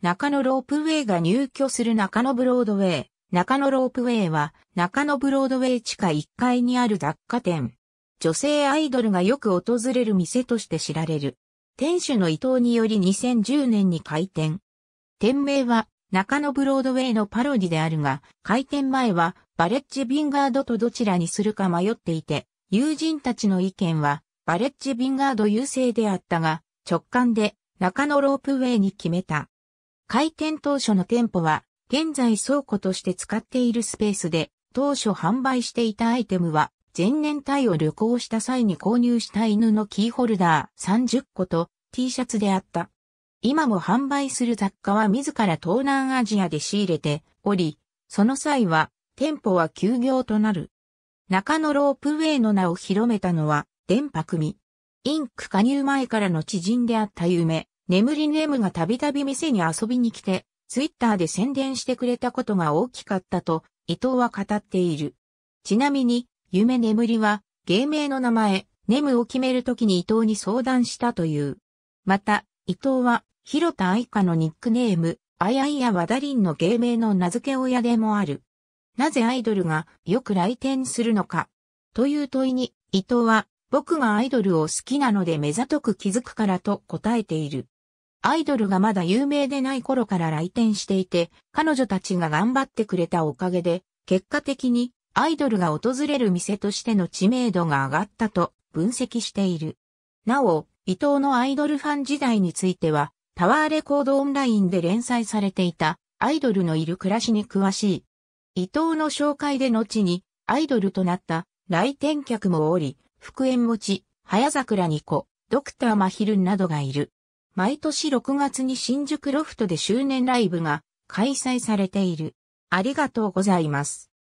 中野ロープウェイが入居する中野ブロードウェイ。中野ロープウェイは中野ブロードウェイ地下1階にある雑貨店。女性アイドルがよく訪れる店として知られる。店主の伊藤により2010年に開店。店名は中野ブロードウェイのパロディであるが、開店前はバレッジビンガードとどちらにするか迷っていて、友人たちの意見はバレッジビンガード優勢であったが、直感で中野ロープウェイに決めた。開店当初の店舗は、現在倉庫として使っているスペースで、当初販売していたアイテムは、前年タイを旅行した際に購入した犬のキーホルダー30個と T シャツであった。今も販売する雑貨は自ら東南アジアで仕入れており、その際は店舗は休業となる。中野ロープウェイの名を広めたのは電波組。インク加入前からの知人であった夢、眠りネムがたびたび店に遊びに来て、ツイッターで宣伝してくれたことが大きかったと、伊藤は語っている。ちなみに、夢眠りは、芸名の名前、ネムを決めるときに伊藤に相談したという。また、伊藤は、広田愛花のニックネーム、あやいやわだりんの芸名の名付け親でもある。なぜアイドルがよく来店するのか。という問いに、伊藤は、僕がアイドルを好きなので目ざとく気づくからと答えている。アイドルがまだ有名でない頃から来店していて、彼女たちが頑張ってくれたおかげで、結果的にアイドルが訪れる店としての知名度が上がったと分析している。なお、伊藤のアイドルファン時代については、タワーレコードオンラインで連載されていたアイドルのいる暮らしに詳しい。伊藤の紹介で後にアイドルとなった来店客もおり、復縁持ち、早桜に子、ドクター真昼などがいる。毎年6月に新宿ロフトで周年ライブが開催されている。ありがとうございます。